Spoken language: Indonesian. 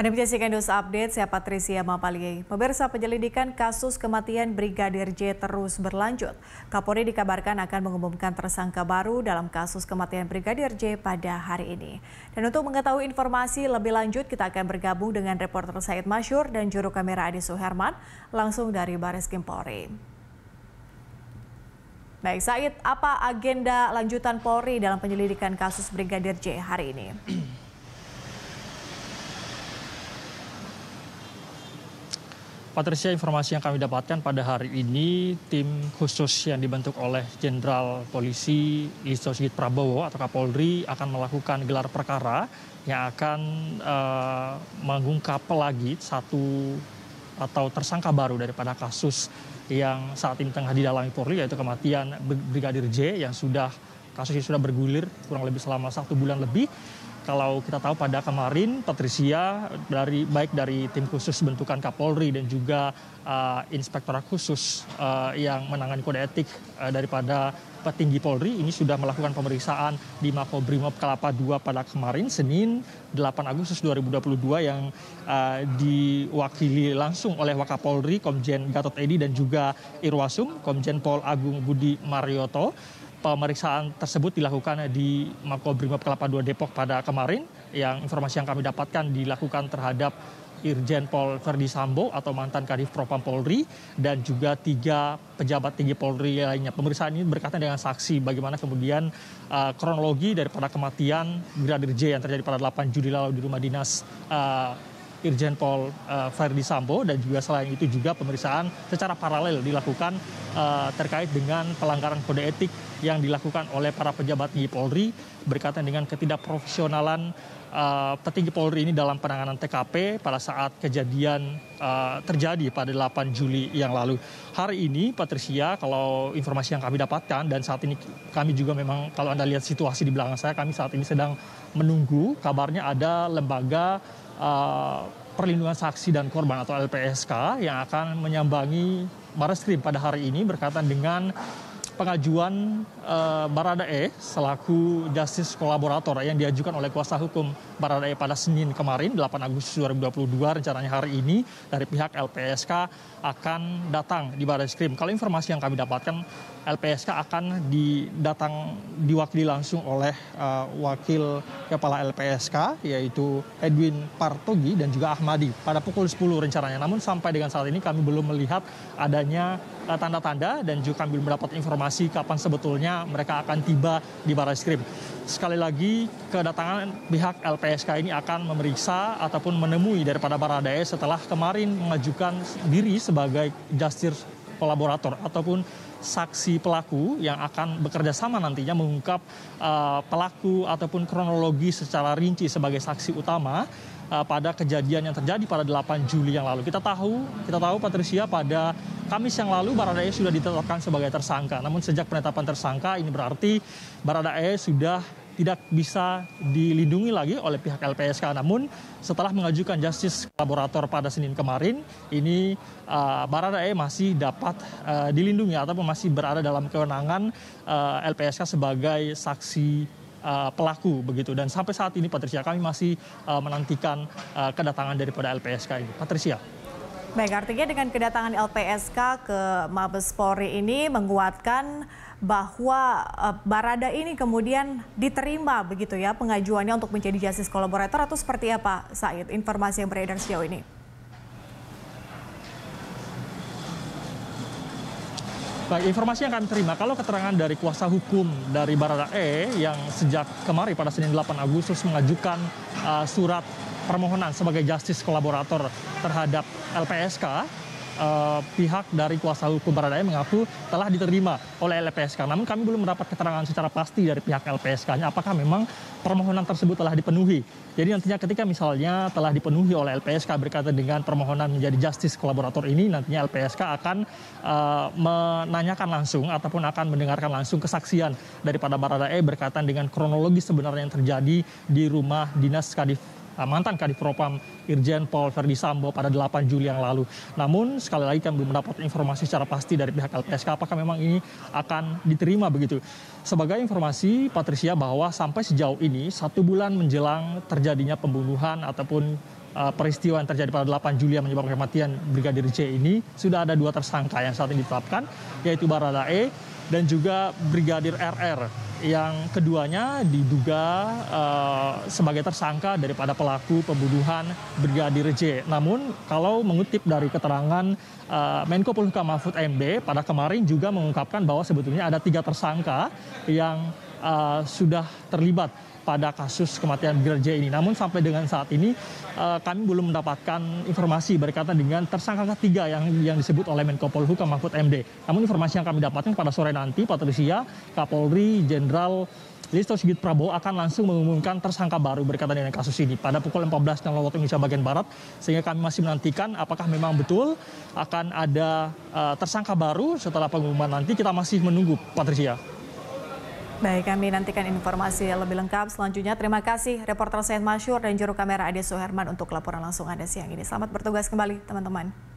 Anda menyaksikan news update, saya Patricia Mapalie. Pemirsa penyelidikan kasus kematian Brigadir J terus berlanjut. Kapolri dikabarkan akan mengumumkan tersangka baru dalam kasus kematian Brigadir J pada hari ini. Dan untuk mengetahui informasi lebih lanjut, kita akan bergabung dengan reporter Said Masyur dan juru kamera Adi Suherman langsung dari Baris Kim Polri. Baik, Said, apa agenda lanjutan Polri dalam penyelidikan kasus Brigadir J hari ini? Patricia, informasi yang kami dapatkan pada hari ini, tim khusus yang dibentuk oleh Jenderal Polisi Listo Sigit Prabowo atau Kapolri akan melakukan gelar perkara yang akan uh, mengungkap lagi satu atau tersangka baru daripada kasus yang saat ini tengah didalami Polri yaitu kematian Brigadir J yang sudah kasusnya sudah bergulir kurang lebih selama satu bulan lebih kalau kita tahu pada kemarin Patricia dari baik dari tim khusus bentukan Kapolri dan juga uh, eh, inspektor khusus uh, yang menangani kode etik uh, daripada petinggi Polri ini sudah melakukan pemeriksaan di Brimob Kelapa 2 pada kemarin Senin 8 Agustus 2022 yang uh, diwakili langsung oleh Wakapolri Komjen Gatot Edi dan juga Irwasum Komjen Pol Agung Budi Marioto pemeriksaan tersebut dilakukan di Makobrimob Kelapa 2 Depok pada kemarin. Yang informasi yang kami dapatkan dilakukan terhadap Irjen Pol Verdi Sambo atau mantan Kadif Propam Polri dan juga tiga pejabat tinggi Polri lainnya. Pemeriksaan ini berkaitan dengan saksi bagaimana kemudian uh, kronologi daripada kematian Brigadir J yang terjadi pada 8 Juli lalu di rumah dinas uh, Irjen Pol uh, eh, Ferdi Sambo dan juga selain itu juga pemeriksaan secara paralel dilakukan uh, terkait dengan pelanggaran kode etik yang dilakukan oleh para pejabat di Polri berkaitan dengan ketidakprofesionalan uh, petinggi Polri ini dalam penanganan TKP pada saat kejadian uh, terjadi pada 8 Juli yang lalu. Hari ini Patricia kalau informasi yang kami dapatkan dan saat ini kami juga memang kalau Anda lihat situasi di belakang saya kami saat ini sedang menunggu kabarnya ada lembaga uh, perlindungan saksi dan korban atau LPSK yang akan menyambangi Mareskrim pada hari ini berkaitan dengan pengajuan eh, Baradae selaku justice kolaborator yang diajukan oleh kuasa hukum Baradae pada Senin kemarin 8 Agustus 2022 rencananya hari ini dari pihak LPSK akan datang di Baris Krim. Kalau informasi yang kami dapatkan LPSK akan didatang diwakili langsung oleh uh, wakil kepala LPSK yaitu Edwin Partogi dan juga Ahmadi pada pukul 10 rencananya. Namun sampai dengan saat ini kami belum melihat adanya eh, tanda-tanda uh, dan juga kami belum mendapat informasi informasi kapan sebetulnya mereka akan tiba di baris krim. Sekali lagi, kedatangan pihak LPSK ini akan memeriksa ataupun menemui daripada Baradae setelah kemarin mengajukan diri sebagai justice kolaborator ataupun saksi pelaku yang akan bekerja sama nantinya mengungkap uh, pelaku ataupun kronologi secara rinci sebagai saksi utama uh, pada kejadian yang terjadi pada 8 Juli yang lalu. Kita tahu, kita tahu Patricia pada Kamis yang lalu Baradae sudah ditetapkan sebagai tersangka. Namun sejak penetapan tersangka ini berarti Baradae sudah tidak bisa dilindungi lagi oleh pihak LPSK. Namun setelah mengajukan justice kolaborator pada Senin kemarin, ini uh, eh, Baradae masih dapat uh, dilindungi ataupun masih berada dalam kewenangan uh, eh, LPSK sebagai saksi pelaku begitu dan sampai saat ini Patricia kami masih menantikan kedatangan daripada LPSK ini Patricia Baik, artinya dengan kedatangan LPSK ke Mabes Polri ini menguatkan bahwa eh, Barada ini kemudian diterima begitu ya pengajuannya untuk menjadi justice kolaborator atau seperti apa Said informasi yang beredar sejauh ini? Baik, informasi yang kami terima, kalau keterangan dari kuasa hukum dari Barada E yang sejak kemarin pada Senin 8 Agustus mengajukan uh, surat permohonan sebagai justice kolaborator terhadap LPSK, uh, eh, pihak dari kuasa hukum Baradae mengaku telah diterima oleh LPSK. Namun kami belum mendapat keterangan secara pasti dari pihak LPSK-nya apakah memang permohonan tersebut telah dipenuhi. Jadi nantinya ketika misalnya telah dipenuhi oleh LPSK berkaitan dengan permohonan menjadi justice kolaborator ini nantinya LPSK akan uh, menanyakan langsung ataupun akan mendengarkan langsung kesaksian daripada Baradae berkaitan dengan kronologi sebenarnya yang terjadi di rumah dinas Kadif Ah, mantan Kadif Propam Irjen Paul Verdi Sambo pada 8 Juli yang lalu. Namun sekali lagi kami belum mendapat informasi secara pasti dari pihak LPSK apakah memang ini akan diterima begitu. Sebagai informasi Patricia bahwa sampai sejauh ini satu bulan menjelang terjadinya pembunuhan ataupun ah, peristiwa yang terjadi pada 8 Juli yang menyebabkan kematian Brigadir J ini sudah ada dua tersangka yang saat ini ditetapkan yaitu Baradae dan juga Brigadir RR yang keduanya diduga uh, sebagai tersangka daripada pelaku pembunuhan Brigadir J. Namun kalau mengutip dari keterangan uh, Menko Polhukam Mahfud MD pada kemarin juga mengungkapkan bahwa sebetulnya ada tiga tersangka yang uh, sudah terlibat pada kasus kematian Brigadir ini. Namun sampai dengan saat ini uh, kami belum mendapatkan informasi berkaitan dengan tersangka ketiga yang yang disebut oleh Menko Polhukam Mahfud MD. Namun informasi yang kami dapatkan pada sore nanti Patricia Kapolri Jenderal Listo Sigit Prabowo akan langsung mengumumkan tersangka baru berkaitan dengan kasus ini pada pukul 14.00 waktu Indonesia bagian Barat sehingga kami masih menantikan apakah memang betul akan ada uh, tersangka baru setelah pengumuman nanti kita masih menunggu Patricia. Baik, kami nantikan informasi yang lebih lengkap selanjutnya. Terima kasih reporter saya Masyur dan juru kamera Adi Suherman untuk laporan langsung Anda siang ini. Selamat bertugas kembali, teman-teman.